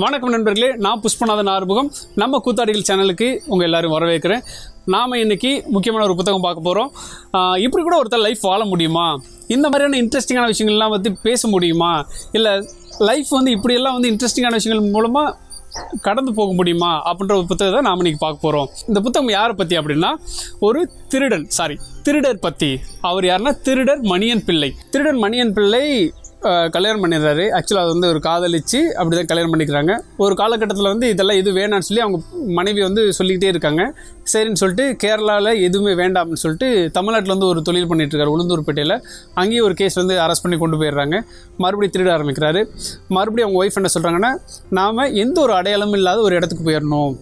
வணக்கம் நண்பர்களே நான் புஷ்பநாதன் ஆறுமுகம் நம்ம கூத்தாடிகள் சேனலுக்கு உங்கள் எல்லோரும் வரவேற்கிறேன் நாம் இன்றைக்கி முக்கியமான ஒரு புத்தகம் பார்க்க போகிறோம் இப்படி கூட ஒருத்தர் லைஃப் வாழ முடியுமா இந்த மாதிரியான இன்ட்ரெஸ்டிங்கான விஷயங்கள்லாம் வந்து பேச முடியுமா இல்லை லைஃப் வந்து இப்படியெல்லாம் வந்து இன்ட்ரெஸ்டிங்கான விஷயங்கள் மூலமாக கடந்து போக முடியுமா அப்படின்ற ஒரு புத்தகத்தை நாம் இன்றைக்கி பார்க்க போகிறோம் இந்த புத்தகம் யாரை பற்றி அப்படின்னா ஒரு திருடன் சாரி திருடர் பற்றி அவர் யாருன்னா திருடர் மணியன் பிள்ளை திருடன் மணியன் பிள்ளை கல்யாணம் பண்ணிடுறாரு ஆக்சுவலாக அது வந்து ஒரு காதலிச்சு அப்படி தான் கல்யாணம் பண்ணிக்கிறாங்க ஒரு காலகட்டத்தில் வந்து இதெல்லாம் இது வேணாம்னு சொல்லி அவங்க மனைவி வந்து சொல்லிக்கிட்டே இருக்காங்க சரின்னு சொல்லிட்டு கேரளாவில் எதுவுமே வேண்டாம்னு சொல்லிட்டு தமிழ்நாட்டில் வந்து ஒரு தொழில் பண்ணிகிட்ருக்காரு உளுந்தூர்பேட்டையில் அங்கேயும் ஒரு கேஸ் வந்து அரெஸ்ட் பண்ணி கொண்டு போயிடுறாங்க மறுபடியும் திருட ஆரம்பிக்கிறாரு மறுபடியும் அவங்க ஒய்ஃப் என்ன சொல்கிறாங்கன்னா நாம் எந்த ஒரு அடையாளமும் இல்லாத ஒரு இடத்துக்கு போயிடணும்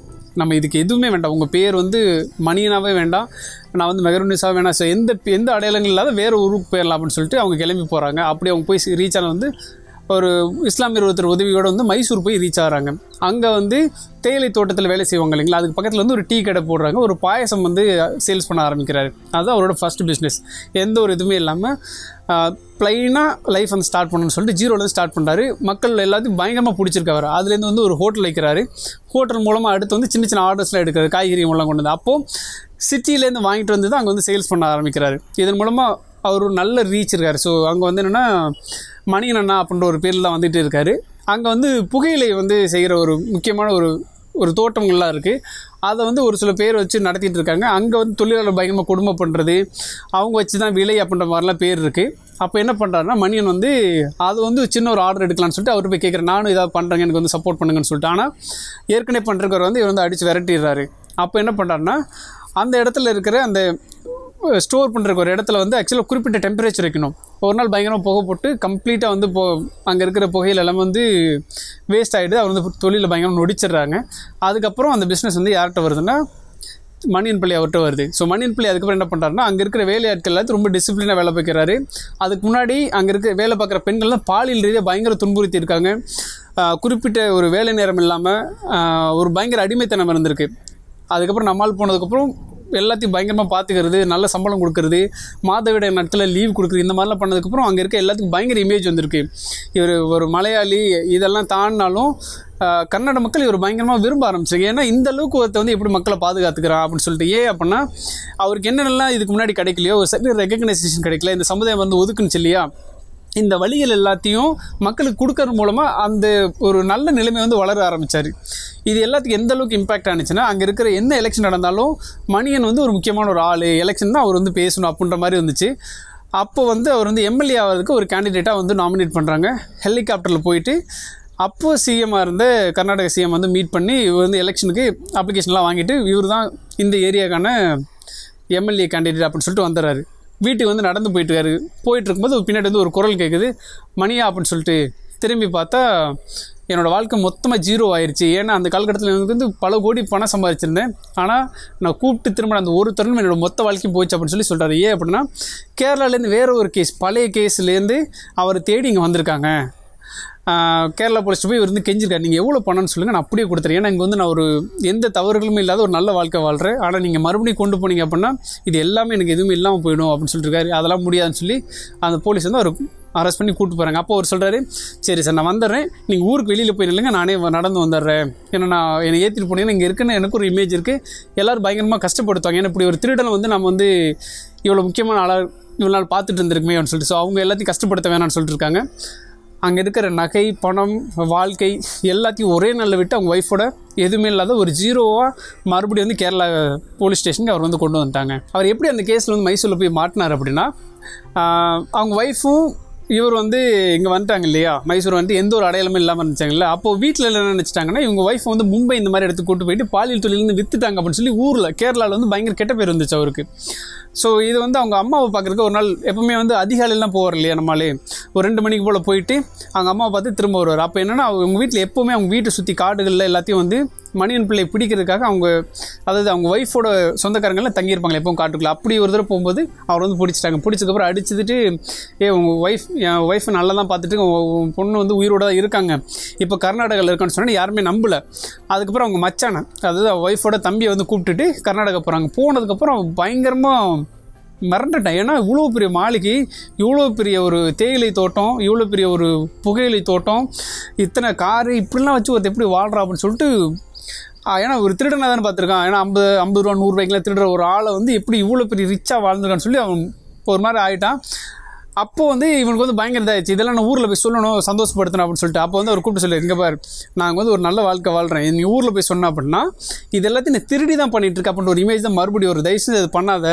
நம்ம இதுக்கு எதுவுமே வேண்டாம் உங்கள் பேர் வந்து மணியனாகவே வேண்டாம் நான் வந்து மெகரூனிஸாக வேணாம் எந்த எந்த அடையாளங்கள் இல்லாத வேறு ஊருக்கு போயிடலாம் அப்படின்னு சொல்லிட்டு அவங்க கிளம்பி போகிறாங்க அப்படி அவங்க போய் ரீச் ஆனால் வந்து ஒரு இஸ்லாமியர் ஒருத்தர் உதவியோடு வந்து மைசூர் போய் ரீச் ஆகிறாங்க அங்கே வந்து தேயிலை தோட்டத்தில் வேலை செய்வாங்க இல்லைங்களா அதுக்கு பக்கத்தில் வந்து ஒரு டீ கடை போடுறாங்க ஒரு பாயசம் வந்து சேல்ஸ் பண்ண ஆரம்பிக்கிறாரு அதுதான் அவரோட ஃபஸ்ட் பிஸ்னஸ் எந்த ஒரு இதுவுமே இல்லாமல் ப்ளைனாக லைஃப் வந்து ஸ்டார்ட் பண்ணணும்னு சொல்லிட்டு ஜீரோலேருந்து ஸ்டார்ட் பண்ணுறாரு மக்கள் எல்லாத்தையும் பயங்கரமாக பிடிச்சிருக்காரு அதுலேருந்து வந்து ஒரு ஹோட்டல் வைக்கிறாரு ஹோட்டல் மூலமாக அடுத்து வந்து சின்ன சின்ன ஆர்டர்ஸ்லாம் எடுக்கிறது காய்கறி மூலம் கொண்டு வந்து அப்போது சிட்டிலேருந்து வாங்கிட்டு வந்து தான் அங்கே வந்து சேல்ஸ் பண்ண ஆரம்பிக்கிறாரு இதன் மூலமாக அவர் ஒரு நல்ல ரீச் இருக்கார் ஸோ அங்கே வந்து என்னென்னா மணியன் அண்ணா அப்படின்ற ஒரு பேரில் வந்துட்டு இருக்கார் அங்கே வந்து புகையிலை வந்து செய்கிற ஒரு முக்கியமான ஒரு ஒரு தோட்டங்கள்லாம் இருக்குது அதை வந்து ஒரு சில பேர் வச்சு நடத்திட்டு இருக்காங்க அங்கே வந்து தொழிலாளர் பயங்கரமாக குடும்பம் பண்ணுறது அவங்க வச்சு தான் விலை அப்படின்ற மாதிரிலாம் பேர் இருக்குது அப்போ என்ன பண்ணுறாருன்னா மணியன் வந்து அது வந்து சின்ன ஒரு ஆர்டர் எடுக்கலாம்னு சொல்லிட்டு அவர் போய் கேட்குறேன் நானும் இதாக பண்ணுறேங்க எனக்கு வந்து சப்போர்ட் பண்ணுங்கன்னு சொல்லிட்டு ஆனால் ஏற்கனவே பண்ணுறவர் வந்து இவர் வந்து அடித்து விரட்டிடுறாரு அப்போ என்ன பண்ணுறாருன்னா அந்த இடத்துல இருக்கிற அந்த ஸ்டோர் பண்ணுறக்கு ஒரு இடத்துல வந்து ஆக்சுவலாக குறிப்பிட்ட டெம்பரேச்சர் வைக்கணும் ஒரு நாள் பயங்கரமாக புகை போட்டு கம்ப்ளீட்டாக வந்து போ அங்கே இருக்கிற புகையில் எல்லாம் வந்து வேஸ்ட் ஆகிடுது அவர் வந்து தொழிலில் பயங்கரமாக நொடிச்சிடுறாங்க அதுக்கப்புறம் அந்த பிஸ்னஸ் வந்து யார்கிட்ட வருதுன்னா மணியன் அவர்கிட்ட வருது ஸோ மணியன் அதுக்கப்புறம் என்ன பண்ணுறாருன்னா அங்கே இருக்கிற வேலையாட்கள் எல்லாத்தையும் ரொம்ப டிசிப்ளினாக வேலை பார்க்கிறாரு அதுக்கு முன்னாடி அங்கே இருக்க வேலை பார்க்குற பெண்கள்லாம் பாலியல் ரீதியாக பயங்கர துன்புறுத்தி இருக்காங்க குறிப்பிட்ட ஒரு வேலை நேரம் இல்லாமல் ஒரு பயங்கர அடிமைத்தனம் இருந்திருக்கு அதுக்கப்புறம் நம்மால் போனதுக்கப்புறம் எல்லாத்தையும் பயங்கரமாக பார்த்துக்கிறது நல்ல சம்பளம் கொடுக்குறது மாதவிட நாட்களில் லீவ் கொடுக்குறது இந்த மாதிரிலாம் பண்ணதுக்கப்புறம் அங்கே இருக்க எல்லாத்துக்கும் பயங்கர இமேஜ் வந்திருக்கு இவர் ஒரு மலையாளி இதெல்லாம் தாண்டினாலும் கன்னட மக்கள் இவர் பயங்கரமாக விரும்ப ஆரம்பிச்சிருக்கு ஏன்னா இந்த அளவுக்கு ஒருத்த வந்து எப்படி மக்களை பாதுகாத்துக்கிறான் அப்படின்னு சொல்லிட்டு ஏன் அப்படின்னா அவருக்கு என்னென்னலாம் இதுக்கு முன்னாடி கிடைக்கலையோ ஒரு சரி ரெக்கக்னைசேஷன் கிடைக்கல இந்த சமுதாயம் வந்து ஒதுக்குன்னு சொல்லியா இந்த வழிகள் எல்லாத்தையும் மக்களுக்கு கொடுக்கறது மூலமாக அந்த ஒரு நல்ல நிலைமை வந்து வளர ஆரம்பித்தார் இது எல்லாத்துக்கும் எந்த அளவுக்கு இம்பாக்ட் ஆனிச்சுன்னா அங்கே இருக்கிற எந்த எலெக்ஷன் நடந்தாலும் மணியன் வந்து ஒரு முக்கியமான ஒரு ஆள் எலெக்ஷன் தான் அவர் வந்து பேசணும் அப்படின்ற மாதிரி வந்துச்சு அப்போ வந்து அவர் வந்து எம்எல்ஏ ஆகிறதுக்கு ஒரு கேண்டிடேட்டாக வந்து நாமினேட் பண்ணுறாங்க ஹெலிகாப்டரில் போயிட்டு அப்போது சிஎம்மாக இருந்த கர்நாடக சிஎம் வந்து மீட் பண்ணி இவர் வந்து எலெக்ஷனுக்கு அப்ளிகேஷன்லாம் வாங்கிட்டு இவர் தான் இந்த ஏரியாக்கான எம்எல்ஏ கேண்டிடேட் அப்படின்னு சொல்லிட்டு வந்துடுறாரு வீட்டுக்கு வந்து நடந்து போயிட்டுருக்காரு போயிட்டு இருக்கும்போது பின்னாடி வந்து ஒரு குரல் கேட்குது மணியா அப்படின்னு சொல்லிட்டு திரும்பி பார்த்தா என்னோடய வாழ்க்கை மொத்தமாக ஜீரோ ஆயிடுச்சு ஏன்னா அந்த காலகட்டத்தில் எனக்கு வந்து பல கோடி பணம் சம்பாதிச்சிருந்தேன் ஆனால் நான் கூப்பிட்டு திரும்ப அந்த ஒரு தருணம் என்னோடய மொத்த வாழ்க்கையும் போச்சு அப்படின்னு சொல்லி சொல்கிறாரு ஏன் அப்படின்னா கேரளாலேருந்து வேற ஒரு கேஸ் பழைய கேஸ்லேருந்து அவரை தேடி இங்கே வந்திருக்காங்க கேரளா போலீஸ் போய் இவர் வந்து கெஞ்சிருக்காரு நீங்கள் எவ்வளோ பணம்னு சொல்லுங்கள் நான் அப்படியே கொடுத்துறேன் ஏன்னா இங்கே வந்து நான் ஒரு எந்த தவறுகளுமே இல்லாத ஒரு நல்ல வாழ்க்கை வாழ்கிறேன் ஆனால் நீங்கள் மறுபடியும் கொண்டு போனீங்க அப்படின்னா இது எல்லாமே எனக்கு எதுவுமே இல்லாமல் போயிடும் அப்படின்னு சொல்லியிருக்காரு அதெல்லாம் முடியாதுன்னு சொல்லி அந்த போலீஸ் வந்து அவர் அரெஸ்ட் பண்ணி கூப்பிட்டு போகிறாங்க அப்போ அவர் சொல்கிறாரு சரி சார் நான் வந்துடுறேன் நீங்கள் ஊருக்கு வெளியில் போய் நில்லுங்க நானே நடந்து வந்துடுறேன் ஏன்னா நான் என்னை ஏற்றிட்டு போனேன் இங்கே இருக்குன்னு எனக்கு ஒரு இமேஜ் இருக்குது எல்லோரும் பயங்கரமாக கஷ்டப்படுத்துவாங்க ஏன்னா இப்படி ஒரு திருடனை வந்து நம்ம வந்து இவ்வளோ முக்கியமான ஆளாக இவ்வளோ நாள் பார்த்துட்டு இருந்திருக்குமே அப்படின்னு சொல்லிட்டு ஸோ அவங்க எல்லாத்தையும் கஷ்டப்படுத்த வேணாம்னு சொல்லிட்டு இருக்காங்க அங்கே இருக்கிற நகை பணம் வாழ்க்கை எல்லாத்தையும் ஒரே நாளில் விட்டு அவங்க ஒய்ஃபோட எதுவுமே இல்லாத ஒரு ஜீரோவாக மறுபடியும் வந்து கேரளா போலீஸ் ஸ்டேஷனுக்கு அவர் வந்து கொண்டு வந்துட்டாங்க அவர் எப்படி அந்த கேஸில் வந்து மைசூரில் போய் மாட்டினார் அப்படின்னா அவங்க ஒய்ஃபும் இவர் வந்து இங்கே வந்துட்டாங்க இல்லையா மைசூர் வந்து எந்த ஒரு அடையாளமும் இல்லாமல் இருந்துச்சாங்கல்ல அப்போ வீட்டில் என்ன நினச்சிட்டாங்கன்னா இவங்க ஒய்ஃப் வந்து மும்பை இந்த மாதிரி இடத்துக்கு கூட்டு போயிட்டு பாலியல் இருந்து வித்துட்டாங்க அப்படின்னு சொல்லி ஊரில் கேரளாவில் வந்து பயங்கர கெட்ட பேர் வந்துச்சு அவருக்கு ஸோ இது வந்து அவங்க அம்மாவை பார்க்குறதுக்கு ஒரு நாள் எப்பவுமே வந்து அதிகாலையெல்லாம் போவார் இல்லையா நம்மளே ஒரு ரெண்டு மணிக்கு போல் போயிட்டு அவங்க அம்மாவை பார்த்து திரும்ப வருவார் அப்போ என்னென்னா அவங்க வீட்டில் எப்போவுமே அவங்க வீட்டை சுற்றி காடுகளில் எல்லாத்தையும் வந்து மணியன் பிள்ளை பிடிக்கிறதுக்காக அவங்க அதாவது அவங்க ஒய்ஃபோட சொந்தக்காரங்களாம் தங்கியிருப்பாங்களே எப்பவும் காட்டுக்குள்ள அப்படி ஒரு தடவை போகும்போது அவர் வந்து பிடிச்சிட்டாங்க பிடிச்சதுக்கப்புறம் அடிச்சுட்டு ஏ உங்கள் ஒய்ஃப் என் ஒய்ஃபை நல்லா தான் பார்த்துட்டு பொண்ணு வந்து உயிரோட தான் இருக்காங்க இப்போ கர்நாடகாவில் இருக்கான்னு சொன்னால் யாருமே நம்பலை அதுக்கப்புறம் அவங்க மச்சானை அதாவது ஒய்ஃபோட தம்பியை வந்து கூப்பிட்டுட்டு கர்நாடகா போகிறாங்க போனதுக்கப்புறம் பயங்கரமாக மறந்துட்டான் ஏன்னா இவ்வளோ பெரிய மாளிகை இவ்வளோ பெரிய ஒரு தேயிலை தோட்டம் இவ்வளோ பெரிய ஒரு புகையிலை தோட்டம் இத்தனை காரு இப்படிலாம் வச்சு ஒருத்த எப்படி வாழ்கிறா அப்படின்னு சொல்லிட்டு ஏன்னா ஒரு திருடனை தானே பார்த்துருக்கான் ஏன்னா ஐம்பது ஐம்பது ரூபா நூறுரூவாய்க்குலாம் திருடுற ஒரு ஆளை வந்து எப்படி இவ்வளோ பெரிய ரிச்சாக வாழ்ந்துருக்கான்னு சொல்லி அவன் ஒரு மாதிரி ஆகிட்டான் அப்போ வந்து இவனுக்கு வந்து பயங்கர இதாகிடுச்சு இதெல்லாம் நான் ஊரில் போய் சொல்லணும் சந்தோஷப்படுத்தணும் அப்படின்னு சொல்லிட்டு அப்போ வந்து அவர் கூப்பிட்டு சொல்லி இங்கே பாரு நாங்கள் வந்து ஒரு நல்ல வாழ்க்கை வாழ்கிறேன் நீ ஊரில் போய் சொன்ன அப்படின்னா இது எல்லாத்தையும் நீ திருடி தான் பண்ணிட்டு இருக்க அப்படின்ற ஒரு இமேஜ் தான் மறுபடியும் ஒரு தயவு செஞ்சு அது பண்ணாத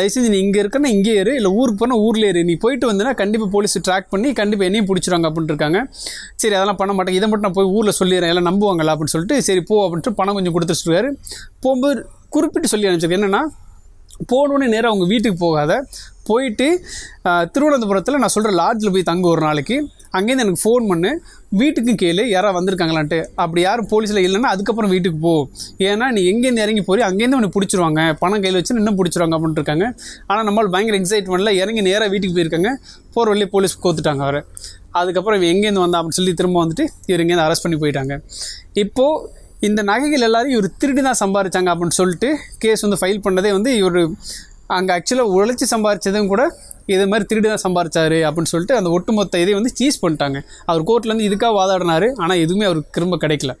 தயவு செஞ்சு நீ இங்கே இருக்கன்னா இங்கே ஏறு இல்லை ஊருக்கு போனால் ஊரில் ஏறு நீ போயிட்டு வந்தனா கண்டிப்பாக போலீஸ் ட்ராக் பண்ணி கண்டிப்பாக என்னையும் பிடிச்சிருவாங்க அப்படின்ட்டு இருக்காங்க சரி அதெல்லாம் பண்ண மாட்டேன் இதை மட்டும் நான் போய் ஊரில் சொல்லிடுறேன் எல்லாம் நம்புவாங்களா அப்படின்னு சொல்லிட்டு சரி போ அப்படின்ட்டு பணம் கொஞ்சம் இருக்காரு போகும்போது குறிப்பிட்டு சொல்லி அனுப்பிச்சிருக்கேன் என்னென்னா போகணுன்னு நேராக அவங்க வீட்டுக்கு போகாத போயிட்டு திருவனந்தபுரத்தில் நான் சொல்கிற லாட்ஜில் போய் தங்க ஒரு நாளைக்கு அங்கேருந்து எனக்கு ஃபோன் பண்ணு வீட்டுக்கு கேளு யாராவது வந்திருக்காங்களான்ட்டு அப்படி யாரும் போலீஸில் இல்லைன்னா அதுக்கப்புறம் வீட்டுக்கு போ ஏன்னா நீ எங்கேருந்து இறங்கி போய் அங்கேருந்து உனக்கு பிடிச்சிருவாங்க பணம் கையில் வச்சு இன்னும் பிடிச்சிருவாங்க அப்படின்ட்டு இருக்காங்க ஆனால் நம்மளால் பயங்கர எக்ஸைட்மெண்ட்டில் இறங்கி நேராக வீட்டுக்கு போயிருக்காங்க போகிற வழியே போலீஸ் கோத்துட்டாங்க அவர் அதுக்கப்புறம் இவன் எங்கேருந்து வந்தான் அப்படின்னு சொல்லி திரும்ப வந்துட்டு இவர் எங்கேருந்து அரெஸ்ட் பண்ணி போயிட்டாங்க இப்போது இந்த நகைகள் எல்லாரையும் இவர் திருடி தான் சம்பாரிச்சாங்க அப்படின்னு சொல்லிட்டு கேஸ் வந்து ஃபைல் பண்ணதே வந்து இவர் அங்கே ஆக்சுவலாக உழைச்சி சம்பாரித்ததும் கூட இதே மாதிரி திருடி தான் சம்பாரிச்சாரு அப்படின்னு சொல்லிட்டு அந்த ஒட்டுமொத்த இதை வந்து சீஸ் பண்ணிட்டாங்க அவர் கோர்ட்லேருந்து இதுக்காக வாதாடினார் ஆனால் எதுவுமே அவருக்கு திரும்ப கிடைக்கல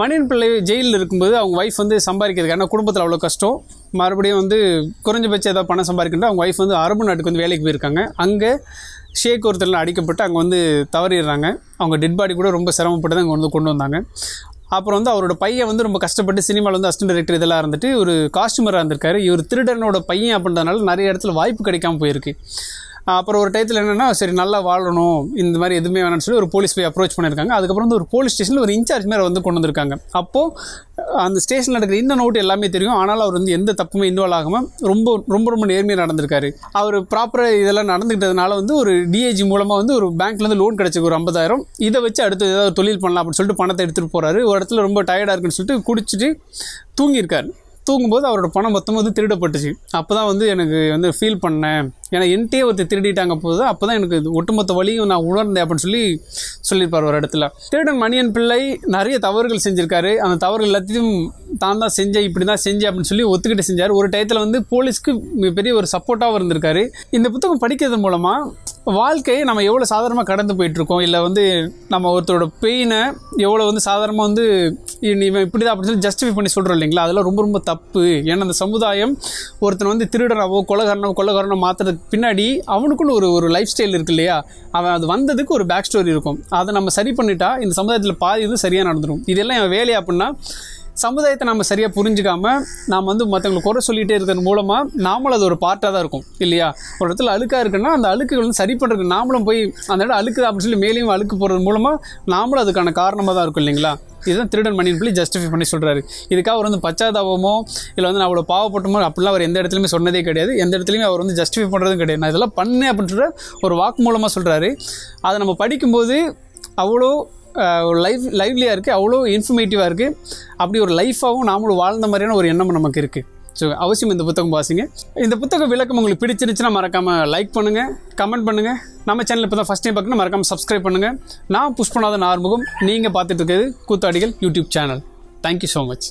மணியன் பிள்ளை ஜெயிலில் இருக்கும்போது அவங்க ஒய்ஃப் வந்து சம்பாதிக்கிறதுக்கு ஆனால் குடும்பத்தில் அவ்வளோ கஷ்டம் மறுபடியும் வந்து குறைஞ்சபட்சம் ஏதாவது பணம் சம்பாதிக்கின்ற அவங்க ஒய்ஃப் வந்து அரபு நாட்டுக்கு வந்து வேலைக்கு போயிருக்காங்க அங்கே ஷேக் ஒருத்தர்லாம் அடிக்கப்பட்டு அங்கே வந்து தவறிடுறாங்க அவங்க டெட் பாடி கூட ரொம்ப சிரமப்பட்டு தான் அங்கே வந்து கொண்டு வந்தாங்க அப்புறம் வந்து அவரோட பையன் வந்து ரொம்ப கஷ்டப்பட்டு சினிமாவில் வந்து அசிஸ்டன்ட் டைரக்டர் இதெல்லாம் இருந்துட்டு ஒரு காஸ்டியூமராக இருந்திருக்காரு இவர் திருடனோட பையன் அப்படின்றதுனால நிறைய இடத்துல வாய்ப்பு கிடைக்காம போயிருக்கு அப்புறம் ஒரு டயத்தில் என்னென்னா சரி நல்லா வாழணும் இந்த மாதிரி எதுவுமே வேணாம்னு சொல்லி ஒரு போலீஸ் போய் அப்ரோச் பண்ணியிருக்காங்க அதுக்கப்புறம் வந்து ஒரு போலீஸ் ஸ்டேஷனில் ஒரு இன்சார்ஜ் மேலே வந்து கொண்டு வந்திருக்காங்க அப்போது அந்த ஸ்டேஷனில் நடக்கிற இந்த நோட்டு எல்லாமே தெரியும் ஆனால் அவர் வந்து எந்த தப்புமே இன்வால்வ் ஆகாமல் ரொம்ப ரொம்ப ரொம்ப நேர்மையாக நடந்திருக்காரு அவர் ப்ராப்பராக இதெல்லாம் நடந்துக்கிட்டதுனால வந்து ஒரு டிஏஜி மூலமாக வந்து ஒரு பேங்க்லேருந்து லோன் கிடச்சிக்கு ஒரு ஐம்பதாயிரம் இதை வச்சு அடுத்து ஏதாவது தொழில் பண்ணலாம் அப்படின்னு சொல்லிட்டு பணத்தை எடுத்துகிட்டு போகிறாரு ஒரு இடத்துல ரொம்ப டயர்டாக இருக்குன்னு சொல்லிட்டு குடிச்சிட்டு தூங்கியிருக்காரு தூங்கும்போது அவரோட பணம் மொத்தம் வந்து திருடப்பட்டுச்சு அப்போ தான் வந்து எனக்கு வந்து ஃபீல் பண்ணேன் ஏன்னா என்கிட்டயே ஒருத்தர் திருடிட்டாங்க போது அப்போ தான் எனக்கு ஒட்டுமொத்த வழியும் நான் உணர்ந்தேன் அப்படின்னு சொல்லி சொல்லியிருப்பார் ஒரு இடத்துல திருடன் மணியன் பிள்ளை நிறைய தவறுகள் செஞ்சுருக்காரு அந்த தவறுகள் எல்லாத்தையும் தான் தான் செஞ்சேன் இப்படி தான் செஞ்சேன் அப்படின்னு சொல்லி ஒத்துக்கிட்டு செஞ்சார் ஒரு டயத்தில் வந்து போலீஸ்க்கு மிகப்பெரிய ஒரு சப்போர்ட்டாகவும் இருந்திருக்காரு இந்த புத்தகம் படிக்கிறது மூலமாக வாழ்க்கையை நம்ம எவ்வளோ சாதாரணமாக கடந்து போயிட்டுருக்கோம் இல்லை வந்து நம்ம ஒருத்தரோட பெயினை எவ்வளோ வந்து சாதாரணமாக வந்து இவன் இப்படி தான் அப்படின்னு சொல்லி ஜஸ்டிஃபை பண்ணி சொல்கிறோம் இல்லைங்களா அதெல்லாம் ரொம்ப ரொம்ப தப்பு ஏன்னா அந்த சமுதாயம் ஒருத்தனை வந்து திருடனாவோ கொலகாரனோ கொலகாரனோ மாற்றுறதுக்கு பின்னாடி அவனுக்குன்னு ஒரு ஒரு லைஃப் ஸ்டைல் இருக்கு இல்லையா அவன் அது வந்ததுக்கு ஒரு பேக் ஸ்டோரி இருக்கும் அதை நம்ம சரி பண்ணிட்டா இந்த சமுதாயத்தில் பாதி வந்து சரியாக நடந்துடும் இதெல்லாம் என் வேலையா அப்படின்னா சமுதாயத்தை நம்ம சரியாக புரிஞ்சுக்காம நாம் வந்து மற்றவங்களுக்கு குறை சொல்லிகிட்டே இருக்கிறது மூலமாக நாமளும் அது ஒரு பார்ட்டாக தான் இருக்கும் இல்லையா ஒரு இடத்துல அழுக்காக இருக்குன்னா அந்த அழுக்குகள் வந்து சரி பண்ணுறதுக்கு நாமளும் போய் அந்த இடம் அழுக்குது அப்படின்னு சொல்லி மேலேயும் அழுக்கு போகிறது மூலமாக நாமளும் அதுக்கான காரணமாக தான் இருக்கும் இல்லைங்களா இதுதான் திருடன் மணின்னு சொல்லி ஜஸ்டிஃபை பண்ணி சொல்கிறாரு இதுக்காக அவர் வந்து பச்சாதாபமோ இல்லை வந்து நான் அவ்வளோ பாவப்பட்டமோ அப்படிலாம் அவர் எந்த இடத்துலையுமே சொன்னதே கிடையாது எந்த இடத்துலையுமே அவர் வந்து ஜஸ்டிஃபை பண்ணுறதும் கிடையாது நான் இதெல்லாம் பண்ணேன் அப்படின்ற ஒரு வாக்கு மூலமாக சொல்கிறாரு அதை நம்ம படிக்கும்போது அவ்வளோ லைவ் லைவ்லியாக இருக்குது அவ்வளோ இன்ஃபர்மேட்டிவாக இருக்குது அப்படி ஒரு லைஃபாகவும் நாமளும் வாழ்ந்த மாதிரியான ஒரு எண்ணம் நமக்கு இருக்குது ஸோ அவசியம் இந்த புத்தகம் வாசிங்க இந்த புத்தக விளக்கம் உங்களுக்கு பிடிச்சிருந்துச்சுன்னா மறக்காமல் லைக் பண்ணுங்கள் கமெண்ட் பண்ணுங்கள் நம்ம சேனல் இப்போ தான் ஃபஸ்ட் டைம் பார்க்கணும் மறக்காமல் சப்ஸ்கிரைப் பண்ணுங்கள் நான் புஷ் பண்ணாத நீங்கள் பார்த்துட்டு இருக்கிறது கூத்தாடிகள் YouTube channel thank you so much